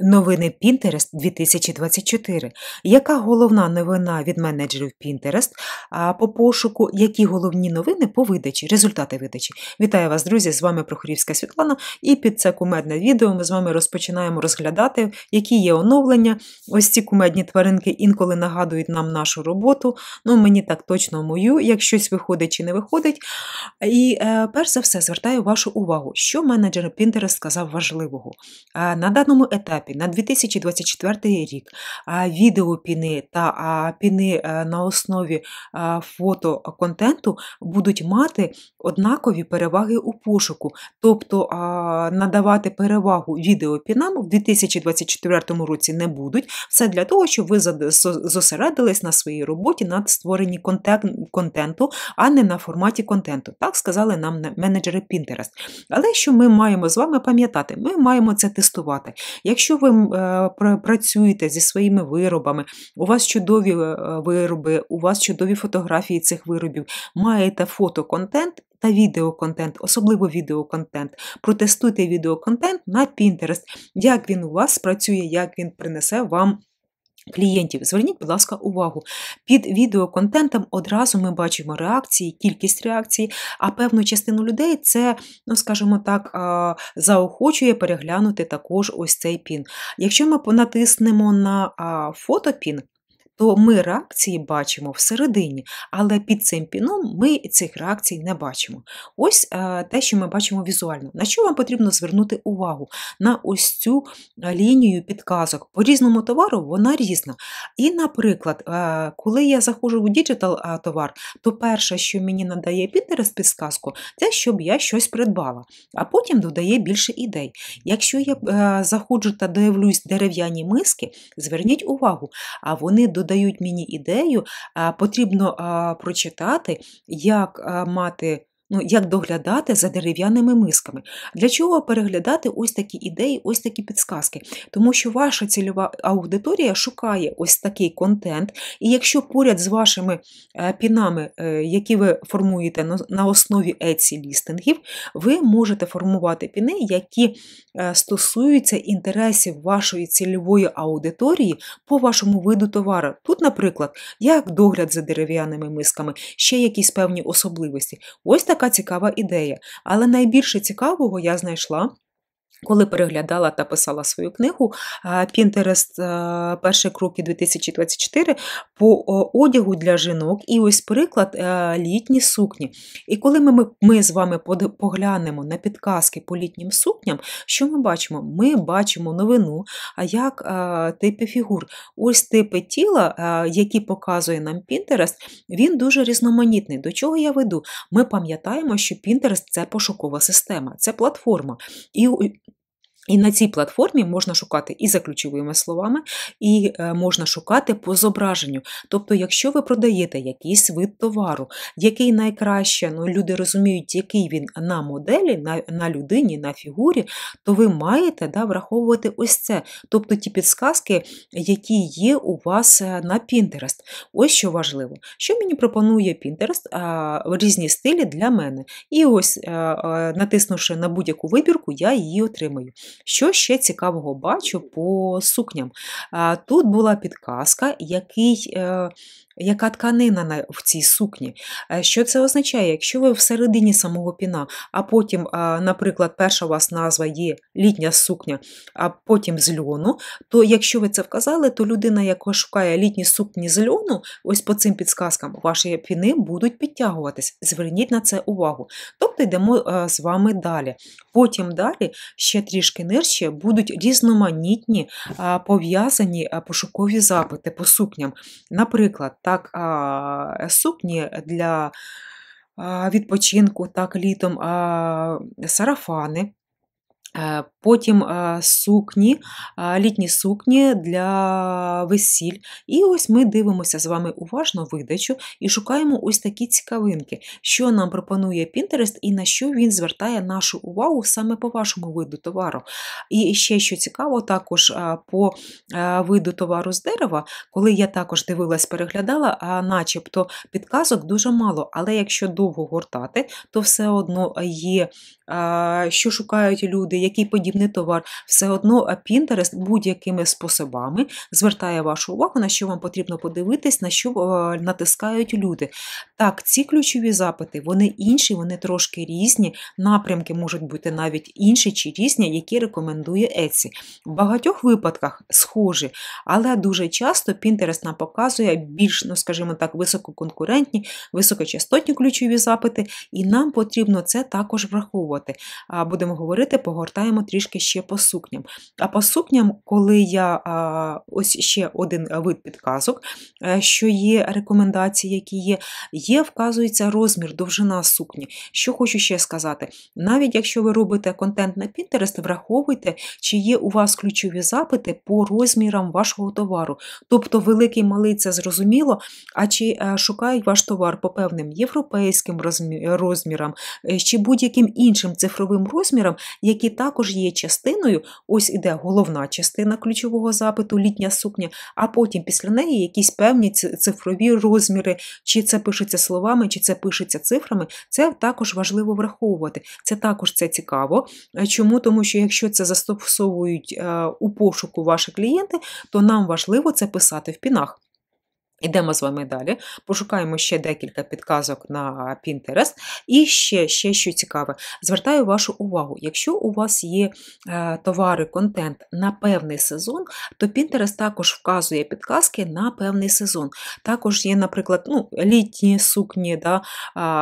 Новини Pinterest 2024. Яка головна новина від менеджерів Pinterest по пошуку, які головні новини по видачі, результати видачі? Вітаю вас, друзі! З вами Прохорівська Світлана, і під це кумедне відео ми з вами розпочинаємо розглядати, які є оновлення. Ось ці кумедні тваринки інколи нагадують нам нашу роботу. Ну, мені так точно мою, як щось виходить чи не виходить. І е, перш за все звертаю вашу увагу, що менеджер Pinterest сказав важливого. Е, на даному етапі на 2024 рік відеопіни та піни е, на основі е, фото контенту, будуть мати однакові переваги у пошуку, тобто надавати перевагу відеопінам у 2024 році не будуть. Все для того, щоб ви зосередились на своїй роботі над створенні контенту, а не на форматі контенту. Так сказали нам менеджери Pinterest. Але що ми маємо з вами пам'ятати? Ми маємо це тестувати. Якщо ви е, працюєте зі своїми виробами, у вас чудові е, вироби, у вас чудові фотографії цих виробів, маєте фотоконтент та відеоконтент, особливо відеоконтент. Протестуйте відеоконтент на Pinterest, як він у вас працює, як він принесе вам. Клієнтів, зверніть, будь ласка, увагу. Під відеоконтентом одразу ми бачимо реакції, кількість реакцій, а певну частину людей це, ну скажімо так, заохочує переглянути також ось цей пін. Якщо ми натиснемо на фотопін, то ми реакції бачимо всередині, але під цим піном ми цих реакцій не бачимо. Ось е, те, що ми бачимо візуально. На що вам потрібно звернути увагу? На ось цю е, лінію підказок. По різному товару вона різна. І, наприклад, е, коли я заходжу в діджитал товар, то перше, що мені надає Pinterest підказку, це щоб я щось придбала, а потім додає більше ідей. Якщо я заходжу та дивлюсь дерев'яні миски, зверніть увагу, а вони додають дають мені ідею, потрібно прочитати, як мати ну, як доглядати за дерев'яними мисками. Для чого переглядати ось такі ідеї, ось такі підсказки? Тому що ваша цільова аудиторія шукає ось такий контент, і якщо поряд з вашими е, пінами, е, які ви формуєте на основі Etsy лістингів, ви можете формувати піни, які е, стосуються інтересів вашої цільової аудиторії по вашому виду товару. Тут, наприклад, як догляд за дерев'яними мисками, ще якісь певні особливості. Ось так така цікава ідея. Але найбільше цікавого я знайшла коли переглядала та писала свою книгу Пінтерест перші кроки 2024 по одягу для жінок, і ось приклад е, літні сукні. І коли ми ми з вами поглянемо на підказки по літнім сукням, що ми бачимо? Ми бачимо новину, як типи фігур, ось типи тіла, які показує нам Пінтерест, він дуже різноманітний. До чого я веду? Ми пам'ятаємо, що Пінтерест це пошукова система, це платформа. І і на цій платформі можна шукати і за ключовими словами, і е, можна шукати по зображенню. Тобто, якщо ви продаєте якийсь вид товару, який найкраще, ну люди розуміють, який він на моделі, на на людині, на фігурі, то ви маєте да, враховувати ось це. Тобто ті підсказки, які є у вас е, на Pinterest. Ось що важливо. Що мені пропонує Pinterest в різні стилі для мене. І ось, е, натиснувши на будь-яку вибірку, я її отримаю. Що ще цікавого бачу по сукням? Тут була підказка, який. Е, яка тканина в цій сукні? Е, що це означає? Якщо ви всередині самого піна, а потім, наприклад, перша у вас назва є літня сукня, а потім з льону, то якщо ви це вказали, то людина, яка шукає літні сукні з льону, ось по цим підсказкам ваші піни будуть підтягуватись. Зверніть на це увагу. Тобто йдемо е, з вами далі. Потім далі ще трішки інерція будуть різноманітні пов'язані пошукові запити по сукням. Наприклад, так, сукні для відпочинку, так літом сарафани. Э, Потім э, сукні, э, літні сукні для весіль. І ось ми дивимося з вами уважно видачу і шукаємо ось такі цікавинки, що нам пропонує Пінтерест і на що він звертає нашу увагу саме по вашому виду товару. І ще що цікаво, також е, по е, виду товару з дерева, коли я також дивилась, переглядала, е, начебто підказок дуже мало, але якщо довго гортати, то все одно є, що шукають люди який подібний товар, все одно Pinterest будь-якими способами звертає вашу увагу, на що вам потрібно подивитись, на що е, натискають люди. Так, ці ключові запити, вони інші, вони трошки різні, напрямки можуть бути навіть інші чи різні, які рекомендує Etsy. В багатьох випадках схожі, але дуже часто Pinterest нам показує більш, ну скажімо так, висококонкурентні, високочастотні ключові запити, і нам потрібно це також враховувати. Будемо говорити по повертаємо трішки ще по сукням. А по сукням, коли я ось ще один вид підказок, е, що є рекомендації, які є, є, вказується розмір, довжина сукні. Що хочу ще сказати, навіть якщо ви робите контент на Pinterest, враховуйте, чи є у вас ключові запити по розмірам вашого товару. Тобто великий малий це зрозуміло, а чи е, шукають ваш товар по певним європейським розмірам, е, чи будь-яким іншим цифровим розмірам, які також є частиною, ось іде головна частина ключового запиту, літня сукня, а потім після неї якісь певні цифрові розміри, чи це пишеться словами, чи це пишеться цифрами. Це також важливо враховувати. Це також це цікаво. Е, чому? Тому що якщо це застосовують е, у пошуку ваші клієнти, то нам важливо це писати в пінах. Ідемо з вами далі, пошукаємо ще декілька підказок на Pinterest. І ще ще що цікаве, звертаю вашу увагу, якщо у вас є е, товари, контент на певний сезон, то Pinterest також вказує підказки на певний сезон. Також є, наприклад, ну, літні сукні, да,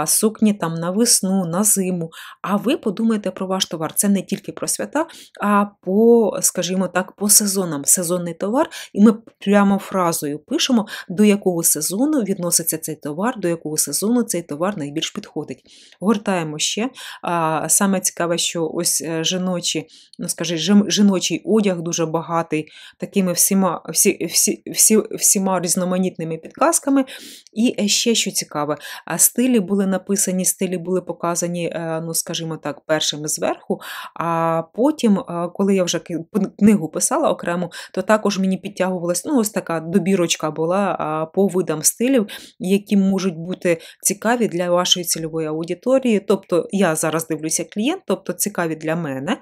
сукні там на весну, на зиму. А ви подумайте про ваш товар. Це не тільки про свята, а по, скажімо так, по сезонам. Сезонний товар, і ми прямо фразою пишемо до якого сезону відноситься цей товар, до якого сезону цей товар найбільш підходить. Гортаємо ще. Саме цікаве, що ось е, жіночі, ну скажи, жіночий одяг дуже багатий, такими всіма всі, всі, всі, всіма різноманітними підказками. І е, ще що цікаве, стилі були написані, стилі були показані, е, ну скажімо так, першими зверху. А потім, коли я вже книгу писала окремо, то також мені підтягувалась ну ось така добірочка була по видам стилів, які можуть бути цікаві для вашої цільової аудиторії. Тобто я зараз дивлюся клієнт, тобто цікаві для мене,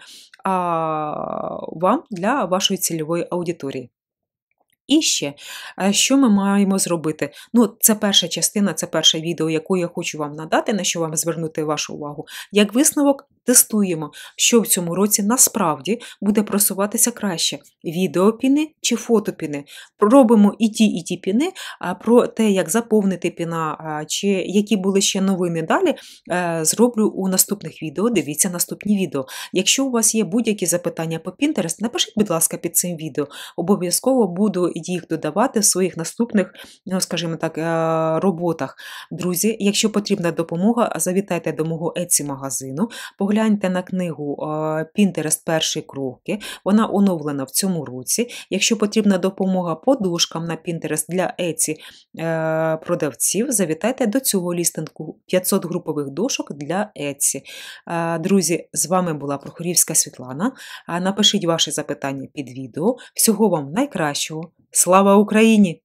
а вам для вашої цільової аудиторії. І ще, е, що ми маємо зробити? Ну, це перша частина, це перше відео, яку я хочу вам надати, на що вам звернути вашу увагу. Як висновок, тестуємо, що в цьому році насправді буде просуватися краще: відеопіни чи фотопіни. Робимо і ті, і ті піни, про те, як заповнити піна, чи які були ще новини далі, е, зроблю у наступних відео. Дивіться наступні відео. Якщо у вас є будь-які запитання по Pinterest, напишіть, будь ласка, під цим відео. Обов'язково буду їх додавати в своїх наступних, ну, скажімо так, е, роботах. Друзі, якщо потрібна допомога, завітайте до мого еці магазину, погляньте на книгу е, Pinterest Перші кроки. Вона оновлена в цьому році. Якщо потрібна допомога подушкам на Pinterest для еці продавців, завітайте до цього лістингу 500 групових дошок для еці. Друзі, з вами була Прохорівська Світлана. Е, напишіть ваші запитання під відео. Всього вам найкращого! Слава Україні!